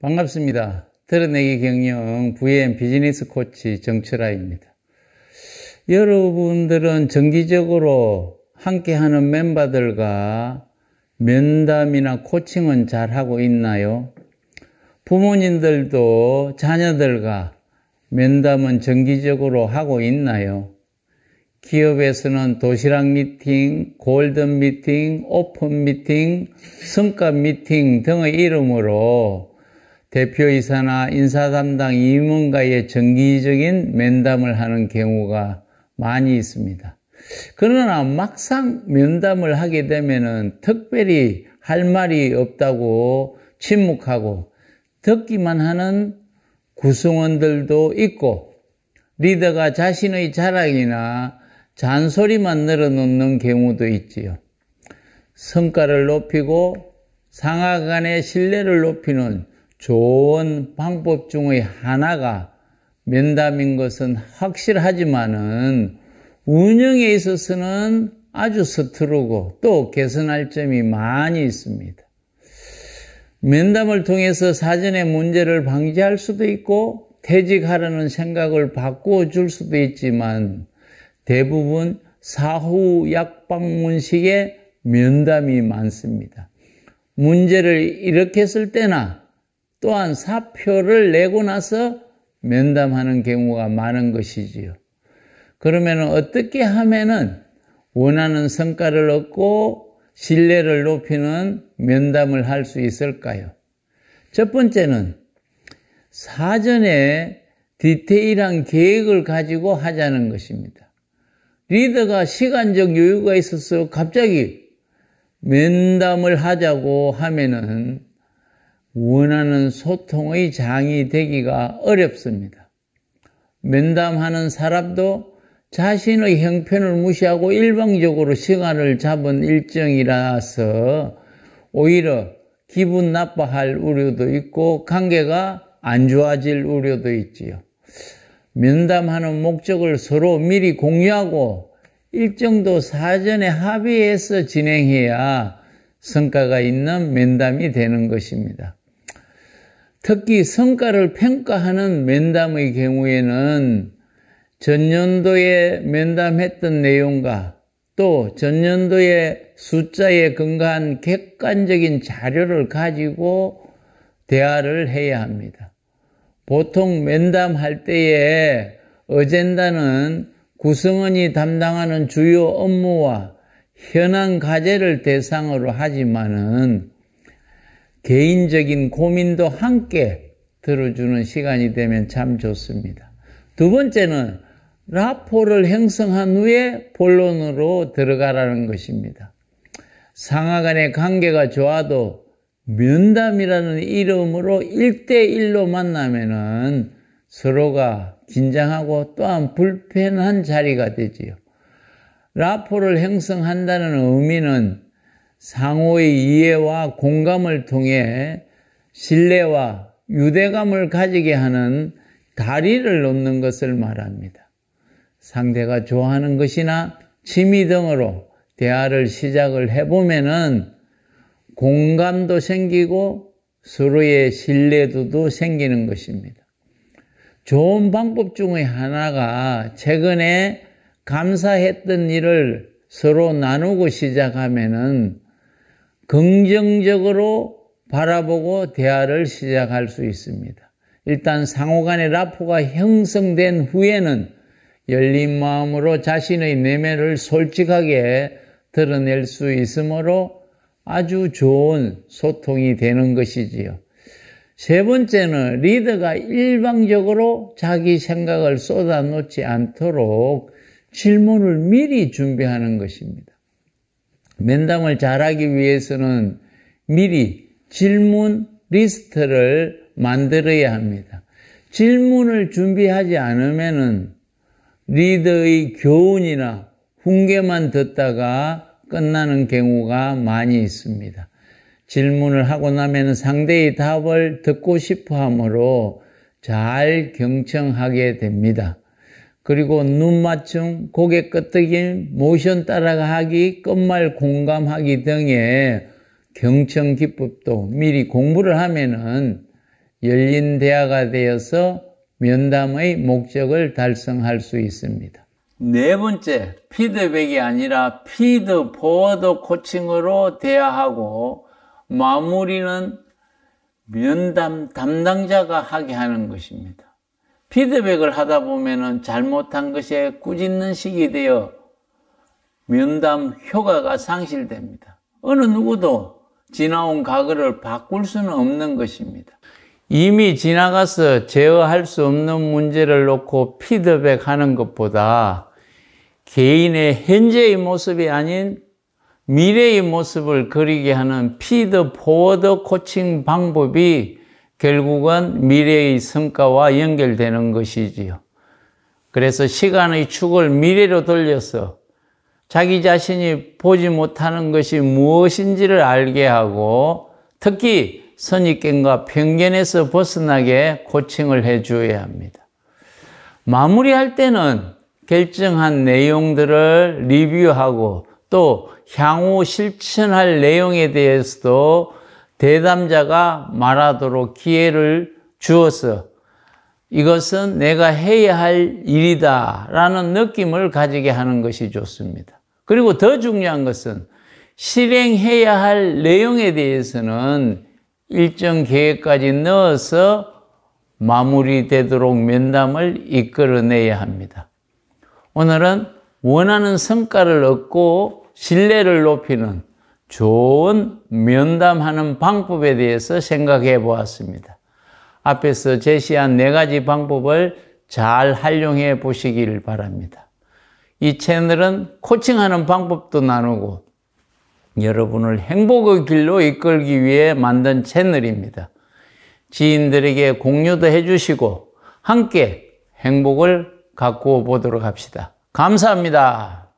반갑습니다. 드러내기 경영 VM 비즈니스 코치 정철아입니다. 여러분들은 정기적으로 함께하는 멤버들과 면담이나 코칭은 잘 하고 있나요? 부모님들도 자녀들과 면담은 정기적으로 하고 있나요? 기업에서는 도시락 미팅, 골든 미팅, 오픈 미팅, 성과 미팅 등의 이름으로 대표이사나 인사담당 임원과의 정기적인 면담을 하는 경우가 많이 있습니다. 그러나 막상 면담을 하게 되면 특별히 할 말이 없다고 침묵하고 듣기만 하는 구성원들도 있고 리더가 자신의 자랑이나 잔소리만 늘어놓는 경우도 있지요. 성과를 높이고 상하 간의 신뢰를 높이는 좋은 방법 중의 하나가 면담인 것은 확실하지만은 운영에 있어서는 아주 서투르고 또 개선할 점이 많이 있습니다. 면담을 통해서 사전에 문제를 방지할 수도 있고 퇴직하라는 생각을 바꾸어 줄 수도 있지만 대부분 사후 약방문식에 면담이 많습니다. 문제를 일으켰을 때나 또한 사표를 내고 나서 면담하는 경우가 많은 것이지요. 그러면 어떻게 하면은 원하는 성과를 얻고 신뢰를 높이는 면담을 할 수 있을까요? 첫 번째는 사전에 디테일한 계획을 가지고 하자는 것입니다. 리더가 시간적 여유가 있어서 갑자기 면담을 하자고 하면은 원하는 소통의 장이 되기가 어렵습니다. 면담하는 사람도 자신의 형편을 무시하고 일방적으로 시간을 잡은 일정이라서 오히려 기분 나빠할 우려도 있고 관계가 안 좋아질 우려도 있지요. 면담하는 목적을 서로 미리 공유하고 일정도 사전에 합의해서 진행해야 성과가 있는 면담이 되는 것입니다. 특히 성과를 평가하는 면담의 경우에는 전년도에 면담했던 내용과 또전년도에 숫자에 근거한 객관적인 자료를 가지고 대화를 해야 합니다. 보통 면담할 때에 어젠다는 구성원이 담당하는 주요 업무와 현안 과제를 대상으로 하지만은 개인적인 고민도 함께 들어주는 시간이 되면 참 좋습니다. 두 번째는 라포를 형성한 후에 본론으로 들어가라는 것입니다. 상하 간의 관계가 좋아도 면담이라는 이름으로 1대1로 만나면 서로가 긴장하고 또한 불편한 자리가 되지요. 라포를 형성한다는 의미는 상호의 이해와 공감을 통해 신뢰와 유대감을 가지게 하는 다리를 놓는 것을 말합니다. 상대가 좋아하는 것이나 취미 등으로 대화를 시작을 해보면은 공감도 생기고 서로의 신뢰도도 생기는 것입니다. 좋은 방법 중의 하나가 최근에 감사했던 일을 서로 나누고 시작하면은 긍정적으로 바라보고 대화를 시작할 수 있습니다. 일단 상호 간의 라포가 형성된 후에는 열린 마음으로 자신의 내면을 솔직하게 드러낼 수 있으므로 아주 좋은 소통이 되는 것이지요. 세 번째는 리더가 일방적으로 자기 생각을 쏟아놓지 않도록 질문을 미리 준비하는 것입니다. 면담을 잘하기 위해서는 미리 질문 리스트를 만들어야 합니다. 질문을 준비하지 않으면 리더의 교훈이나 훈계만 듣다가 끝나는 경우가 많이 있습니다. 질문을 하고 나면 상대의 답을 듣고 싶어 하므로 잘 경청하게 됩니다. 그리고 눈맞춤, 고개 끄덕임, 모션 따라가기, 끝말 공감하기 등의 경청 기법도 미리 공부를 하면은 열린 대화가 되어서 면담의 목적을 달성할 수 있습니다. 네 번째, 피드백이 아니라 피드 포워드 코칭으로 대화하고 마무리는 면담 담당자가 하게 하는 것입니다. 피드백을 하다 보면은 잘못한 것에 꾸짖는 식이 되어 면담 효과가 상실됩니다. 어느 누구도 지나온 과거를 바꿀 수는 없는 것입니다. 이미 지나가서 제어할 수 없는 문제를 놓고 피드백하는 것보다 개인의 현재의 모습이 아닌 미래의 모습을 그리게 하는 피드 포워드 코칭 방법이 결국은 미래의 성과와 연결되는 것이지요. 그래서 시간의 축을 미래로 돌려서 자기 자신이 보지 못하는 것이 무엇인지를 알게 하고 특히 선입견과 편견에서 벗어나게 고칭을 해주야 합니다. 마무리할 때는 결정한 내용들을 리뷰하고 또 향후 실천할 내용에 대해서도 대담자가 말하도록 기회를 주어서 이것은 내가 해야 할 일이다 라는 느낌을 가지게 하는 것이 좋습니다. 그리고 더 중요한 것은 실행해야 할 내용에 대해서는 일정 계획까지 넣어서 마무리되도록 면담을 이끌어내야 합니다. 오늘은 원하는 성과를 얻고 신뢰를 높이는 좋은 면담하는 방법에 대해서 생각해 보았습니다. 앞에서 제시한 네 가지 방법을 잘 활용해 보시기를 바랍니다. 이 채널은 코칭하는 방법도 나누고 여러분을 행복의 길로 이끌기 위해 만든 채널입니다. 지인들에게 공유도 해주시고 함께 행복을 갖고 보도록 합시다. 감사합니다.